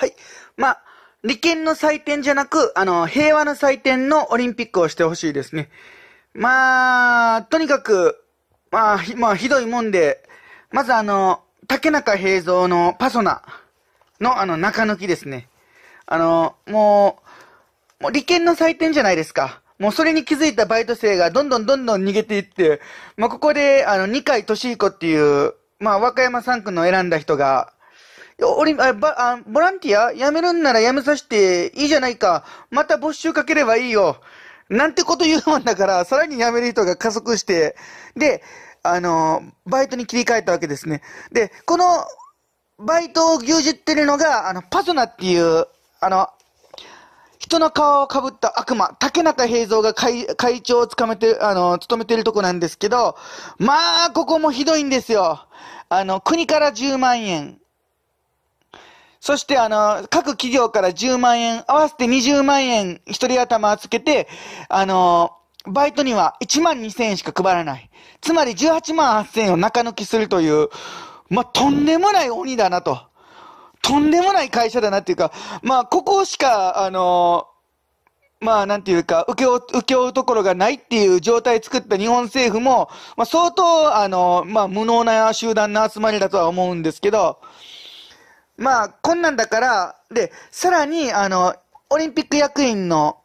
はい。まあ、利権の祭典じゃなく、あの、平和の祭典のオリンピックをしてほしいですね。まあ、とにかく、まあ、ひ、まあ、ひどいもんで、まずあの、竹中平蔵のパソナのあの、中抜きですね。あの、もう、もう利権の祭典じゃないですか。もうそれに気づいたバイト生がどんどんどんどん逃げていって、まあ、ここで、あの、二階俊彦っていう、まあ、和歌山3区の選んだ人が、ばあボランティア辞めるんなら辞めさせていいじゃないか。また没収かければいいよ。なんてこと言うもんだから、さらに辞める人が加速して、で、あのバイトに切り替えたわけですね。で、この、バイトを牛耳ってるのが、あの、パソナっていう、あの、人の顔をかぶった悪魔、竹中平蔵が会会長をつかめて、あの、務めてるとこなんですけど、まあ、ここもひどいんですよ。あの、国から10万円、そして、あの、各企業から10万円、合わせて20万円、一人頭つけて、あの、バイトには1万2000円しか配らない。つまり18万8000円を中抜きするという、まあ、とんでもない鬼だなと。とんでもない会社だなっていうか、まあ、ここしか、あのまあ、なんていうか、受け負う、受け負うところがないっていう状態作った日本政府も、まあ、相当、あの、まあ、無能な集団の集まりだとは思うんですけど、まあ、こんなんだから、で、さらに、あの、オリンピック役員の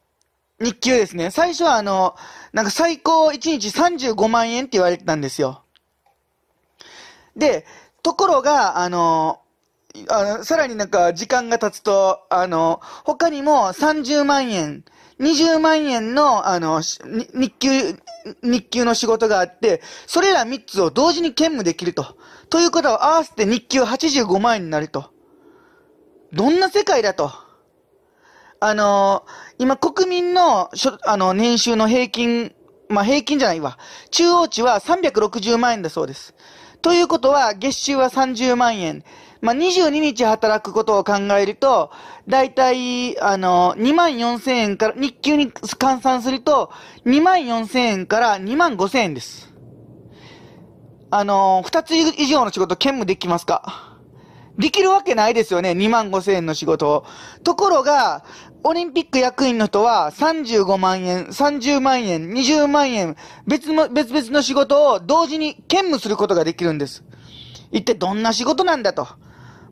日給ですね。最初はあの、なんか最高1日35万円って言われてたんですよ。で、ところが、あの、あのさらになんか時間が経つと、あの、他にも30万円、20万円の、あの、日給、日給の仕事があって、それら3つを同時に兼務できると。ということは合わせて日給85万円になると。どんな世界だと。あのー、今国民の、あの、年収の平均、まあ、平均じゃないわ。中央値は360万円だそうです。ということは、月収は30万円。まあ、22日働くことを考えると、だいたい、あの、2万4千円から、日給に換算すると、2万4千円から2万5千円です。あの、2つ以上の仕事兼務できますかできるわけないですよね、2万5千円の仕事を。ところが、オリンピック役員の人は35万円、30万円、20万円、別の、別々の仕事を同時に兼務することができるんです。一体どんな仕事なんだと。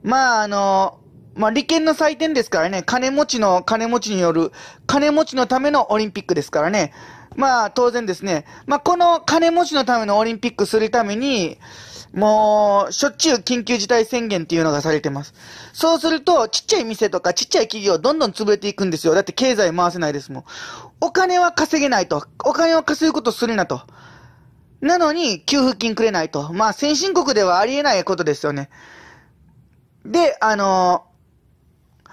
まあ、あの、まあ、利権の祭典ですからね、金持ちの金持ちによる、金持ちのためのオリンピックですからね。まあ、当然ですね。まあ、この金持ちのためのオリンピックするために、もう、しょっちゅう緊急事態宣言っていうのがされてます。そうすると、ちっちゃい店とかちっちゃい企業どんどん潰れていくんですよ。だって経済回せないですもん。お金は稼げないと。お金を稼ぐことするなと。なのに、給付金くれないと。まあ、先進国ではありえないことですよね。で、あのー、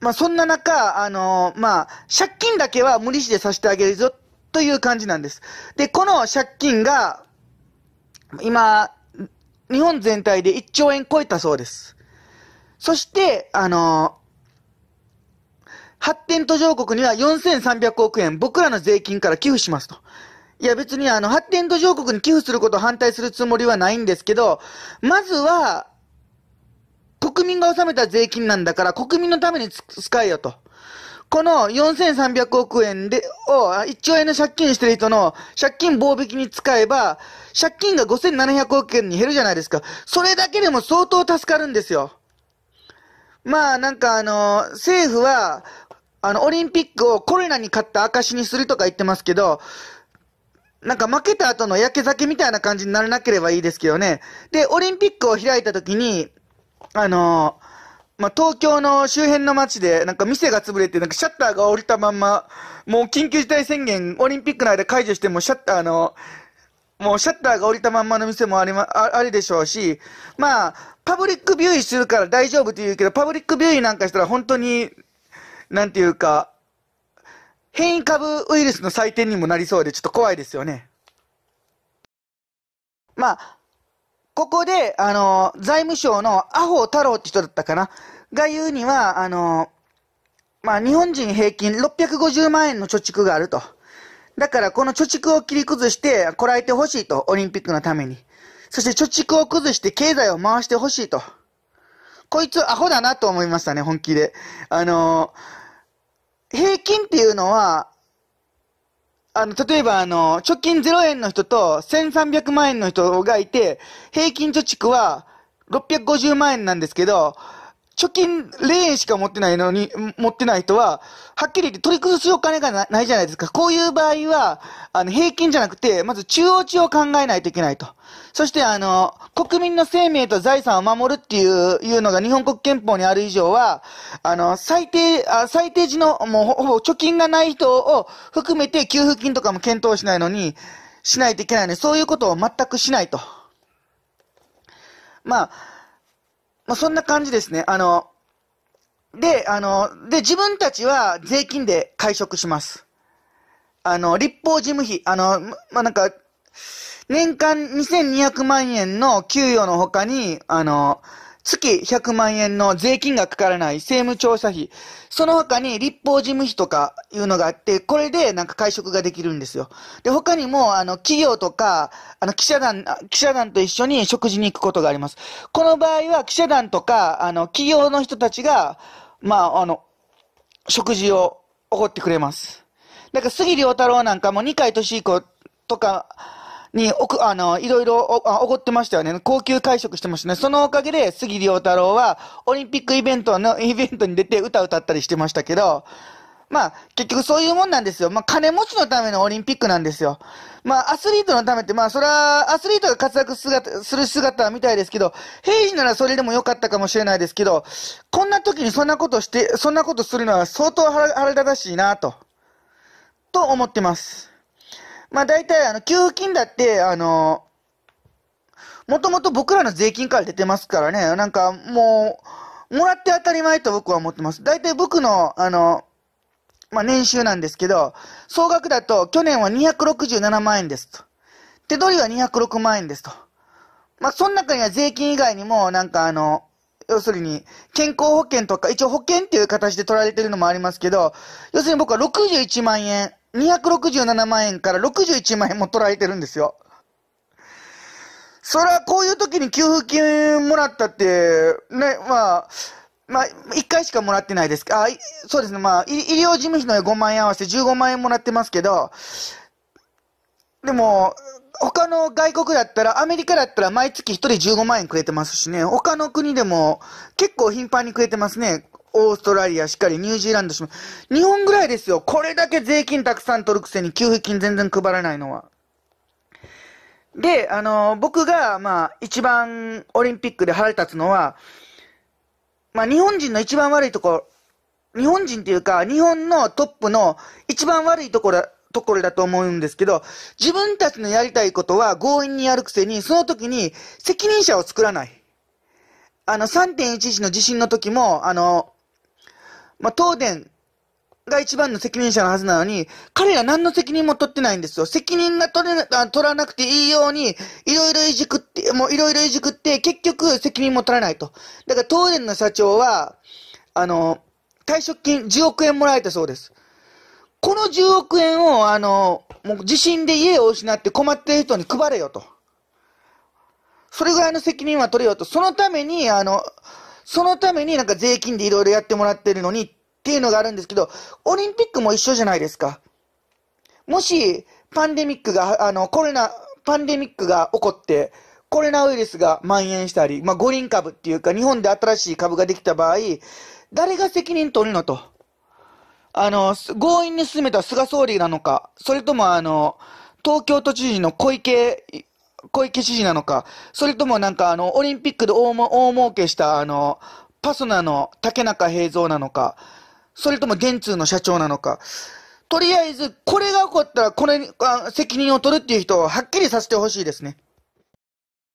まあ、そんな中、あのー、まあ、借金だけは無利子でさせてあげるぞ、という感じなんです。で、この借金が、今、日本全体で1兆円超えたそうです。そして、あのー、発展途上国には4300億円僕らの税金から寄付しますと。いや別にあの発展途上国に寄付することを反対するつもりはないんですけど、まずは、国民が納めた税金なんだから国民のために使えよと。この4300億円で、を、1兆円の借金してる人の借金棒引きに使えば、借金が5700億円に減るじゃないですか。それだけでも相当助かるんですよ。まあなんかあの、政府は、あの、オリンピックをコロナに勝った証にするとか言ってますけど、なんか負けた後の焼け酒みたいな感じにならなければいいですけどね。で、オリンピックを開いた時に、あのーまあ、東京の周辺の街で、なんか店が潰れて、なんかシャッターが降りたまんま、もう緊急事態宣言、オリンピックの間解除してもシャッターの、もうシャッターが降りたまんまの店もありま、ありでしょうし、まあ、パブリックビューイするから大丈夫って言うけど、パブリックビューイなんかしたら本当に、なんていうか、変異株ウイルスの祭典にもなりそうで、ちょっと怖いですよね。まあ、ここで、あの、財務省のアホ太郎って人だったかなが言うには、あの、まあ、日本人平均650万円の貯蓄があると。だから、この貯蓄を切り崩して、こらえてほしいと。オリンピックのために。そして、貯蓄を崩して経済を回してほしいと。こいつ、アホだなと思いましたね、本気で。あの平均っていうのは、あの、例えばあの、貯金0円の人と1300万円の人がいて、平均貯蓄は650万円なんですけど、貯金0円しか持ってないのに、持ってない人は、はっきり言って取り崩すお金がないじゃないですか。こういう場合は、あの、平均じゃなくて、まず中央値を考えないといけないと。そして、あの、国民の生命と財産を守るっていう、いうのが日本国憲法にある以上は、あの、最低、あ最低時の、もうほぼ貯金がない人を含めて給付金とかも検討しないのに、しないといけないので、そういうことを全くしないと。まあ、まあ、そんな感じですね。あの、で、あの、で、自分たちは税金で会食します。あの、立法事務費、あの、まあ、なんか、年間2200万円の給与の他に、あの、月100万円の税金がかからない政務調査費、その他に立法事務費とかいうのがあって、これでなんか会食ができるんですよ。で、他にも、あの、企業とか、あの、記者団、記者団と一緒に食事に行くことがあります。この場合は、記者団とか、あの、企業の人たちが、まあ、あの、食事をおごってくれます。だから、杉良太郎なんかも2回年以降とか、に、おく、あの、いろいろお、あ、ってましたよね。高級会食してましたね。そのおかげで、杉良太郎は、オリンピックイベントの、イベントに出て歌歌ったりしてましたけど、まあ、結局そういうもんなんですよ。まあ、金持ちのためのオリンピックなんですよ。まあ、アスリートのためって、まあ、それは、アスリートが活躍姿する姿みたいですけど、平時ならそれでも良かったかもしれないですけど、こんな時にそんなことして、そんなことするのは相当腹立たしいなと、と思ってます。まあ大体、あの、給付金だって、あの、もともと僕らの税金から出てますからね、なんかもう、もらって当たり前と僕は思ってます。大体僕の、あの、まあ、年収なんですけど、総額だと去年は267万円ですと。手取りは206万円ですと。まあ、その中には税金以外にも、なんかあの、要するに、健康保険とか、一応保険っていう形で取られてるのもありますけど、要するに僕は61万円267万円から61万円も取られてるんですよ。それはこういう時に給付金もらったって、ね、まあ、まあ、1回しかもらってないですあ、そうですね、まあ、医療事務費の5万円合わせて15万円もらってますけど、でも、他の外国だったら、アメリカだったら毎月1人15万円くれてますしね、他の国でも結構頻繁にくれてますね。オーストラリアしっかり、ニュージーランドしも、日本ぐらいですよ。これだけ税金たくさん取るくせに給付金全然配らないのは。で、あの、僕が、まあ、一番オリンピックで腹立つのは、まあ、日本人の一番悪いところ、日本人っていうか、日本のトップの一番悪いところ、ところだと思うんですけど、自分たちのやりたいことは強引にやるくせに、その時に責任者を作らない。あの、3.11の地震の時も、あの、まあ、東電が一番の責任者のはずなのに、彼ら何の責任も取ってないんですよ。責任が取れな、取らなくていいように、いろいろいじくって、もういろいろいじくって、結局責任も取らないと。だから東電の社長は、あの、退職金10億円もらえたそうです。この10億円を、あの、もう地震で家を失って困っている人に配れよと。それぐらいの責任は取れよと。そのために、あの、そのためになんか税金でいろいろやってもらってるのにっていうのがあるんですけど、オリンピックも一緒じゃないですか。もし、パンデミックが、あの、コロナ、パンデミックが起こって、コロナウイルスが蔓延したり、まあ、五輪株っていうか、日本で新しい株ができた場合、誰が責任取るのと。あの、強引に進めた菅総理なのか、それともあの、東京都知事の小池小池知事なのか、それともなんかあの、オリンピックで大も大儲けしたあの、パソナの竹中平蔵なのか、それとも電通の社長なのか、とりあえず、これが起こったら、これに、責任を取るっていう人をはっきりさせてほしいですね。